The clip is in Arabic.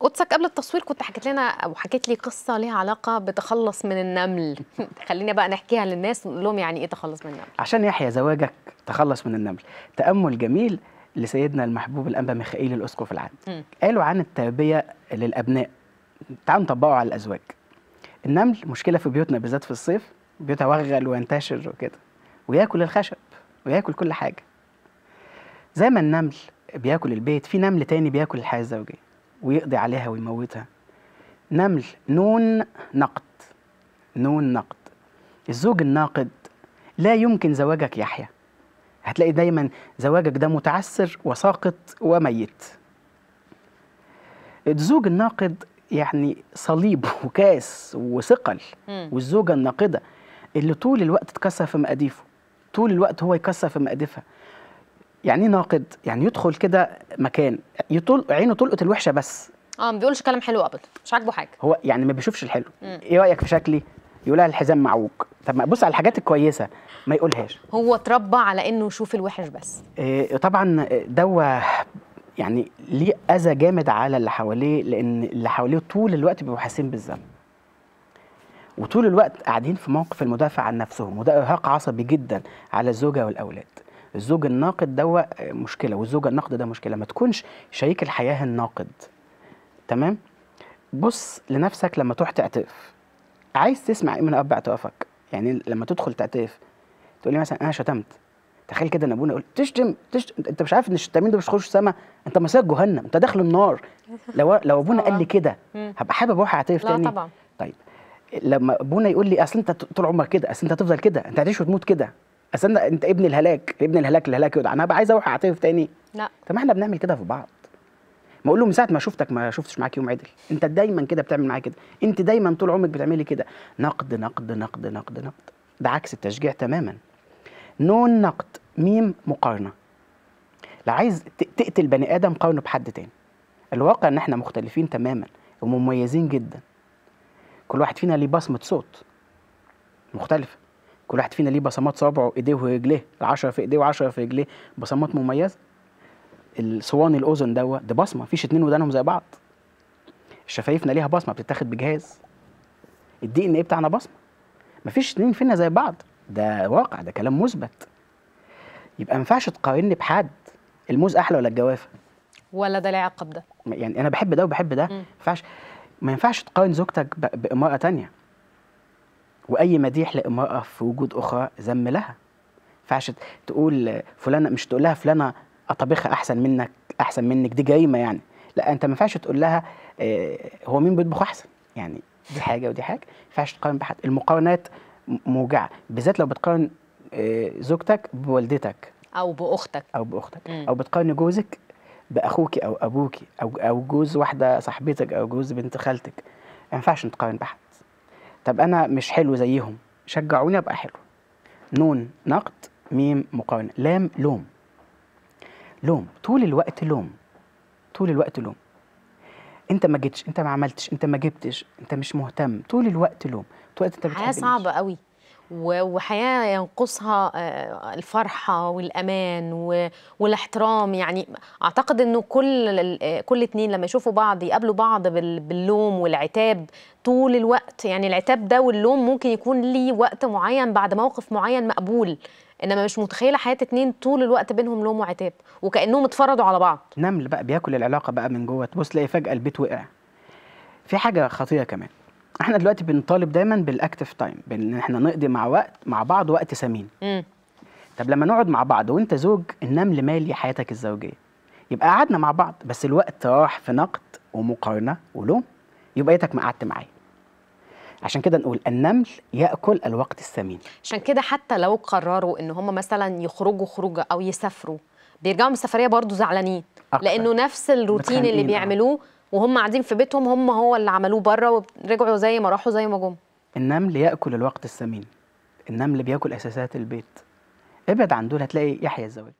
قدسك قبل التصوير كنت حكيت لنا او حكيت لي قصه ليها علاقه بتخلص من النمل خلينا بقى نحكيها للناس نقول لهم يعني ايه تخلص من النمل عشان يحيى زواجك تخلص من النمل تامل جميل لسيدنا المحبوب الانبا ميخائيل الاسقف العام قالوا عن التربيه للابناء تعالوا نطبقه على الازواج النمل مشكله في بيوتنا بالذات في الصيف بيتوغل وينتشر وكده وياكل الخشب وياكل كل حاجه زي ما النمل بياكل البيت في نمل تاني بياكل الحياه الزوجيه ويقضي عليها ويموتها نمل نون نقد نون نقد الزوج الناقد لا يمكن زواجك يحيى هتلاقي دايما زواجك ده متعسر وساقط وميت الزوج الناقد يعني صليب وكاس وثقل والزوجه الناقده اللي طول الوقت تكسر في مقاديفه طول الوقت هو يكسر في مقاديفها يعني ايه ناقد يعني يدخل كده مكان يطل عينه تلقط الوحشه بس اه ما بيقولش كلام حلو ابدا مش عاجبه حاجه هو يعني ما بيشوفش الحلو مم. ايه رايك في شكلي يقولها الحزام معوج طب ما بص على الحاجات الكويسه ما يقولهاش هو اتربى على انه يشوف الوحش بس إيه طبعا دوا يعني ليه اذى جامد على اللي حواليه لان اللي حواليه طول الوقت بيبقوا حاسين بالذنب وطول الوقت قاعدين في موقف المدافع عن نفسهم وده ارهاق عصبي جدا على الزوجه والاولاد الزوج الناقد ده مشكله والزوج النقد ده مشكله ما تكونش شريك الحياه الناقد تمام بص لنفسك لما تروح تعترف عايز تسمع ايه من اب اعترافك يعني لما تدخل تعترف تقول لي مثلا انا شتمت تخيل كده ان ابونا يقول تشتم تشتم انت مش عارف ان الشتامين دول مش خش سما انت مسير جهنم انت داخل النار لو لو ابونا قال لي كده هبقى حابب اروح اعترف تاني طبعا طيب لما ابونا يقول لي اصل انت طول عمرك كده اصل انت هتفضل كده انت هتعيش وتموت كده استنى انت ابن الهلاك ابن الهلاك الهلاك يدعى انا عايز اروح اعترف تاني لا طب ما احنا بنعمل كده في بعض ما اقول له من ساعه ما شفتك ما شفتش معاك يوم عدل انت دايما كده بتعمل معايا كده انت دايما طول عمرك بتعملي كده نقد نقد نقد نقد نقد ده عكس التشجيع تماما نون نقد ميم مقارنه لا عايز تقتل بني ادم قارنه بحد تاني الواقع ان احنا مختلفين تماما ومميزين جدا كل واحد فينا ليه بصمه صوت مختلفه كل واحد فينا ليه بصمات صابعه ايديه ورجليه 10 في ايديه و10 في رجليه بصمات مميزه الصوان الاذن دوت دي بصمه مفيش اتنين ودانهم زي بعض شفايفنا ليها بصمه بتتاخد بجهاز الدي ان ايه بتاعنا بصمه مفيش اتنين فينا زي بعض ده واقع ده كلام مثبت يبقى ما ينفعش تقارني بحد الموز احلى ولا الجوافه ولا ده ليه علاقه بده يعني انا بحب ده وبحب ده ما ينفعش ما ينفعش تقارن زوجتك بامراه ثانيه واي مديح لامراه في وجود اخرى ذم لها فعش تقول فلانه مش تقول لها فلانه اطبخها أه احسن منك احسن منك دي جريمه يعني لا انت ما ينفعش تقول لها آه، هو مين بيطبخ احسن يعني دي حاجه ودي حاجه ما ينفعش تقارن بحد المقارنات موجعه بالذات لو بتقارن آه، زوجتك بوالدتك او باختك او باختك م. او بتقارن جوزك باخوك او ابوك او او جوز واحده صاحبتك او جوز بنت خالتك ما ينفعش تقارن بحد طب انا مش حلو زيهم شجعوني ابقى حلو نون نقد ميم مقارنه لام لوم لوم طول الوقت لوم طول الوقت لوم انت ما جيتش انت ما عملتش انت ما جبتش انت مش مهتم طول الوقت لوم طول الوقت انت بتحب حياه صعبه قوي وحياه ينقصها آه، الفرحه والامان والاحترام يعني اعتقد انه كل كل اتنين لما يشوفوا بعض يقابلوا بعض باللوم والعتاب طول الوقت يعني العتاب ده واللوم ممكن يكون ليه وقت معين بعد موقف معين مقبول انما مش متخيله حياه اتنين طول الوقت بينهم لوم وعتاب وكانهم اتفرضوا على بعض نمل بقى بياكل العلاقه بقى من جوه تبص تلاقي فجاه البيت وقع في حاجه خطيره كمان احنا دلوقتي بنطالب دايما بالاكتف تايم بان احنا نقضي مع وقت مع بعض وقت ثمين طب لما نقعد مع بعض وانت زوج النمل مالي حياتك الزوجيه يبقى قعدنا مع بعض بس الوقت راح في نقد ومقارنه ولوم يبقى ايتك ما قعدت معايا عشان كده نقول النمل ياكل الوقت الثمين عشان كده حتى لو قرروا ان هم مثلا يخرجوا خروجه او يسافروا بيرجعوا من السفريه برضه زعلانين لانه نفس الروتين اللي آه. بيعملوه وهم قاعدين في بيتهم هم هو اللي عملوه بره ورجعوا زي ما راحوا زي ما جم النمل ياكل الوقت الثمين النمل بياكل اساسات البيت ابعد عن دول هتلاقي يحيى الزواج